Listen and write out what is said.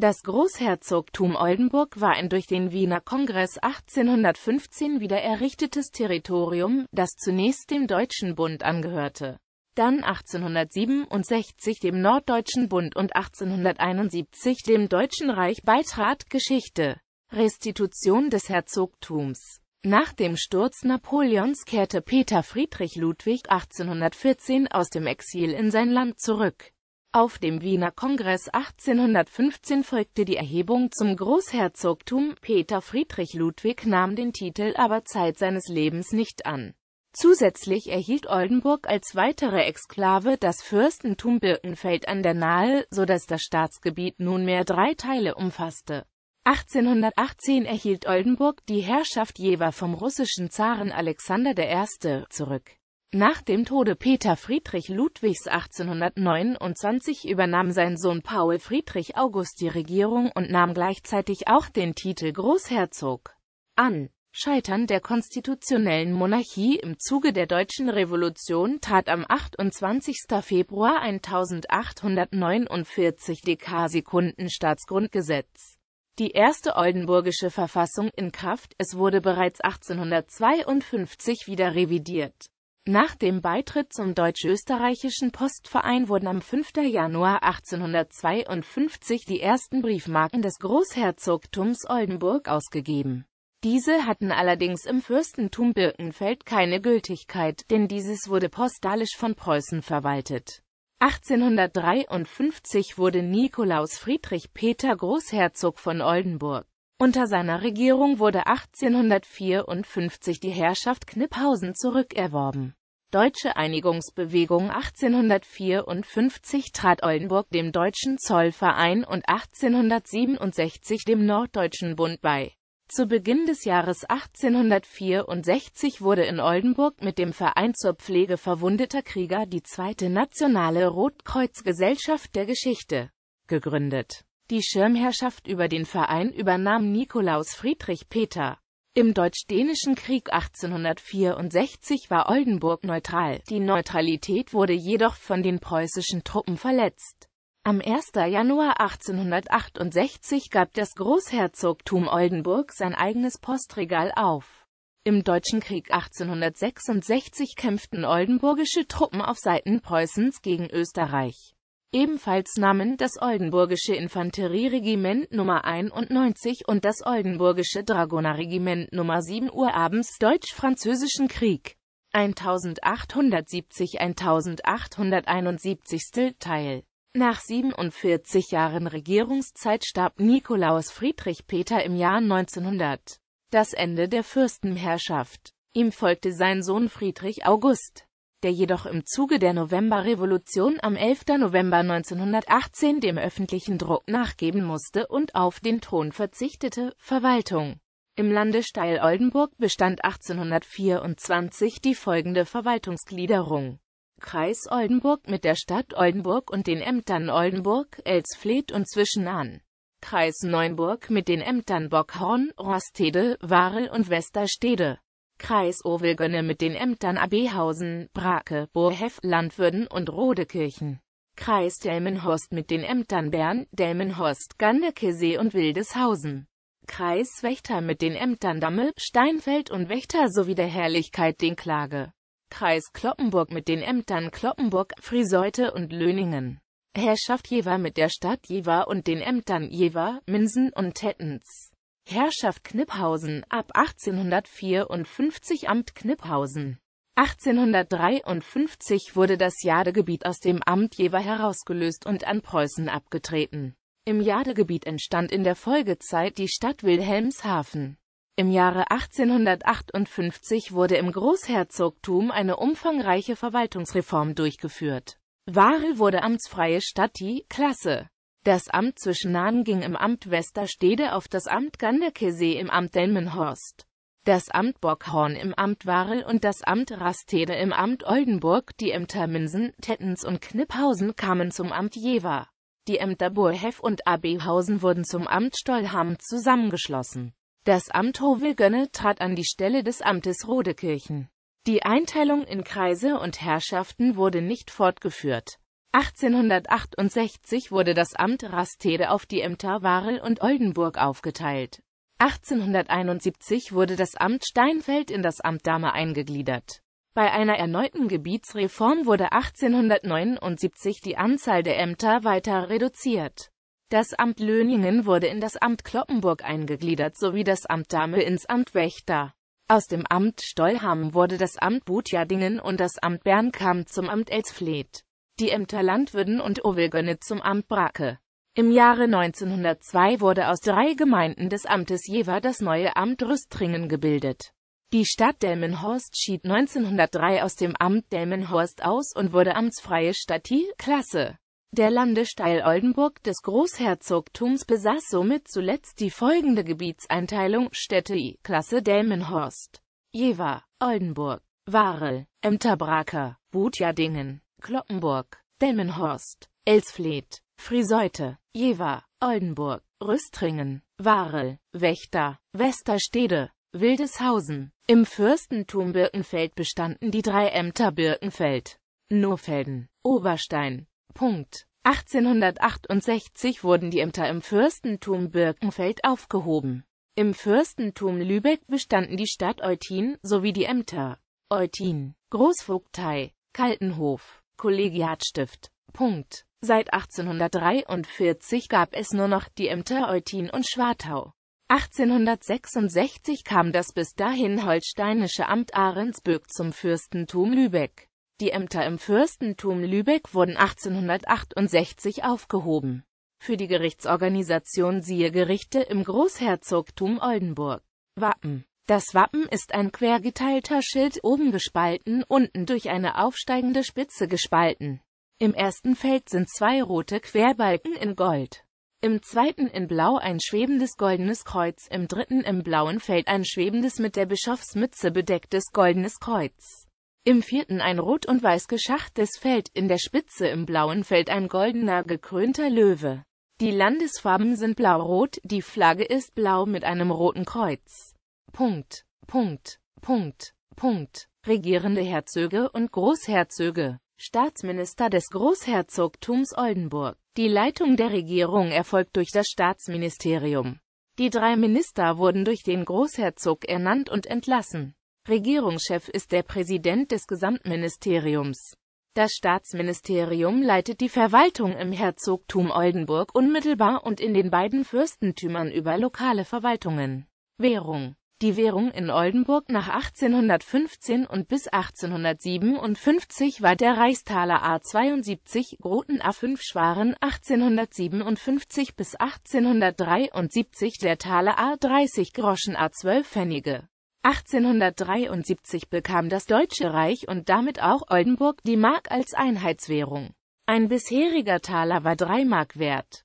Das Großherzogtum Oldenburg war ein durch den Wiener Kongress 1815 wieder errichtetes Territorium, das zunächst dem Deutschen Bund angehörte, dann 1867 dem Norddeutschen Bund und 1871 dem Deutschen Reich beitrat Geschichte. Restitution des Herzogtums nach dem Sturz Napoleons kehrte Peter Friedrich Ludwig 1814 aus dem Exil in sein Land zurück. Auf dem Wiener Kongress 1815 folgte die Erhebung zum Großherzogtum, Peter Friedrich Ludwig nahm den Titel aber Zeit seines Lebens nicht an. Zusätzlich erhielt Oldenburg als weitere Exklave das Fürstentum Birkenfeld an der Nahe, so dass das Staatsgebiet nunmehr drei Teile umfasste. 1818 erhielt Oldenburg die Herrschaft Jever vom russischen Zaren Alexander I. zurück. Nach dem Tode Peter Friedrich Ludwigs 1829 übernahm sein Sohn Paul Friedrich August die Regierung und nahm gleichzeitig auch den Titel Großherzog an. Scheitern der konstitutionellen Monarchie im Zuge der Deutschen Revolution trat am 28. Februar 1849 Staatsgrundgesetz. die erste oldenburgische Verfassung in Kraft, es wurde bereits 1852 wieder revidiert. Nach dem Beitritt zum Deutsch-Österreichischen Postverein wurden am 5. Januar 1852 die ersten Briefmarken des Großherzogtums Oldenburg ausgegeben. Diese hatten allerdings im Fürstentum Birkenfeld keine Gültigkeit, denn dieses wurde postalisch von Preußen verwaltet. 1853 wurde Nikolaus Friedrich Peter Großherzog von Oldenburg. Unter seiner Regierung wurde 1854 die Herrschaft Kniphausen zurückerworben. Deutsche Einigungsbewegung 1854 trat Oldenburg dem Deutschen Zollverein und 1867 dem Norddeutschen Bund bei. Zu Beginn des Jahres 1864 wurde in Oldenburg mit dem Verein zur Pflege verwundeter Krieger die zweite nationale Rotkreuzgesellschaft der Geschichte gegründet die Schirmherrschaft über den Verein übernahm Nikolaus Friedrich Peter. Im Deutsch-Dänischen Krieg 1864 war Oldenburg neutral, die Neutralität wurde jedoch von den preußischen Truppen verletzt. Am 1. Januar 1868 gab das Großherzogtum Oldenburg sein eigenes Postregal auf. Im Deutschen Krieg 1866 kämpften oldenburgische Truppen auf Seiten Preußens gegen Österreich. Ebenfalls nahmen das Oldenburgische Infanterieregiment Nummer 91 und das Oldenburgische Dragonerregiment Nummer 7 Uhr abends Deutsch-Französischen Krieg 1870-1871 teil. Nach 47 Jahren Regierungszeit starb Nikolaus Friedrich Peter im Jahr 1900. Das Ende der Fürstenherrschaft. Ihm folgte sein Sohn Friedrich August der jedoch im Zuge der Novemberrevolution am 11. November 1918 dem öffentlichen Druck nachgeben musste und auf den Thron verzichtete, Verwaltung. Im Lande Steil-Oldenburg bestand 1824 die folgende Verwaltungsgliederung. Kreis Oldenburg mit der Stadt Oldenburg und den Ämtern Oldenburg, Elsfleth und Zwischenahn. Kreis Neuenburg mit den Ämtern Bockhorn, Rostede, Warel und Westerstede. Kreis Owelgönne mit den Ämtern Abehausen, Brake, Burhef, Landwürden und Rodekirchen. Kreis Delmenhorst mit den Ämtern Bern, Delmenhorst, Gandekesee und Wildeshausen. Kreis Wächter mit den Ämtern Damme, Steinfeld und Wächter sowie der Herrlichkeit den Klage. Kreis Kloppenburg mit den Ämtern Kloppenburg, Friseute und Löningen. Herrschaft Jever mit der Stadt Jever und den Ämtern Jever, Minsen und Tettens. Herrschaft Kniphausen ab 1854 Amt Kniphausen 1853 wurde das Jadegebiet aus dem Amt Jever herausgelöst und an Preußen abgetreten. Im Jadegebiet entstand in der Folgezeit die Stadt Wilhelmshaven. Im Jahre 1858 wurde im Großherzogtum eine umfangreiche Verwaltungsreform durchgeführt. Wari wurde amtsfreie Stadt die Klasse das Amt zwischen ging im Amt Westerstede auf das Amt Ganderkesee im Amt Delmenhorst das Amt Bockhorn im Amt Warel und das Amt Rastede im Amt Oldenburg, die Ämter Minsen, Tettens und Kniphausen kamen zum Amt Jever. Die Ämter Burhef und Abehausen wurden zum Amt Stollham zusammengeschlossen. Das Amt Hovelgönne trat an die Stelle des Amtes Rodekirchen. Die Einteilung in Kreise und Herrschaften wurde nicht fortgeführt. 1868 wurde das Amt Rastede auf die Ämter Warel und Oldenburg aufgeteilt. 1871 wurde das Amt Steinfeld in das Amt Dahme eingegliedert. Bei einer erneuten Gebietsreform wurde 1879 die Anzahl der Ämter weiter reduziert. Das Amt Löningen wurde in das Amt Kloppenburg eingegliedert sowie das Amt Dahme ins Amt Wächter. Aus dem Amt Stollham wurde das Amt Butjadingen und das Amt Bern zum Amt Elsfleth die Ämter Landwürden und Owilgönne zum Amt Brake. Im Jahre 1902 wurde aus drei Gemeinden des Amtes Jever das neue Amt Rüstringen gebildet. Die Stadt Delmenhorst schied 1903 aus dem Amt Delmenhorst aus und wurde amtsfreie Stadt I Klasse. Der Landesteil Oldenburg des Großherzogtums besaß somit zuletzt die folgende Gebietseinteilung Städte I Klasse Delmenhorst, Jever, Oldenburg, Warel, Emterbraker, Butjadingen, Kloppenburg, Delmenhorst, Elsfleth, Frieseute, Jever, Oldenburg, Rüstringen, Warel, Wächter, Westerstede, Wildeshausen. Im Fürstentum Birkenfeld bestanden die drei Ämter Birkenfeld, Nofelden, Oberstein. Punkt. 1868 wurden die Ämter im Fürstentum Birkenfeld aufgehoben. Im Fürstentum Lübeck bestanden die Stadt Eutin sowie die Ämter Eutin, Großvogtei, Kaltenhof, Kollegiatstift. Punkt. Seit 1843 gab es nur noch die Ämter Eutin und Schwartau. 1866 kam das bis dahin holsteinische Amt Ahrensbürg zum Fürstentum Lübeck. Die Ämter im Fürstentum Lübeck wurden 1868 aufgehoben. Für die Gerichtsorganisation siehe Gerichte im Großherzogtum Oldenburg. Wappen das Wappen ist ein quergeteilter Schild, oben gespalten, unten durch eine aufsteigende Spitze gespalten. Im ersten Feld sind zwei rote Querbalken in Gold. Im zweiten in Blau ein schwebendes goldenes Kreuz, im dritten im blauen Feld ein schwebendes mit der Bischofsmütze bedecktes goldenes Kreuz. Im vierten ein rot und weiß geschachtes Feld, in der Spitze im blauen Feld ein goldener gekrönter Löwe. Die Landesfarben sind blau-rot, die Flagge ist blau mit einem roten Kreuz. Punkt, Punkt, Punkt, Punkt. Regierende Herzöge und Großherzöge. Staatsminister des Großherzogtums Oldenburg. Die Leitung der Regierung erfolgt durch das Staatsministerium. Die drei Minister wurden durch den Großherzog ernannt und entlassen. Regierungschef ist der Präsident des Gesamtministeriums. Das Staatsministerium leitet die Verwaltung im Herzogtum Oldenburg unmittelbar und in den beiden Fürstentümern über lokale Verwaltungen. Währung die Währung in Oldenburg nach 1815 und bis 1857 war der Reichstaler A72, Groten A5 Schwaren 1857 bis 1873 der Taler A30 Groschen A12 Pfennige. 1873 bekam das Deutsche Reich und damit auch Oldenburg die Mark als Einheitswährung. Ein bisheriger Taler war 3 Mark wert.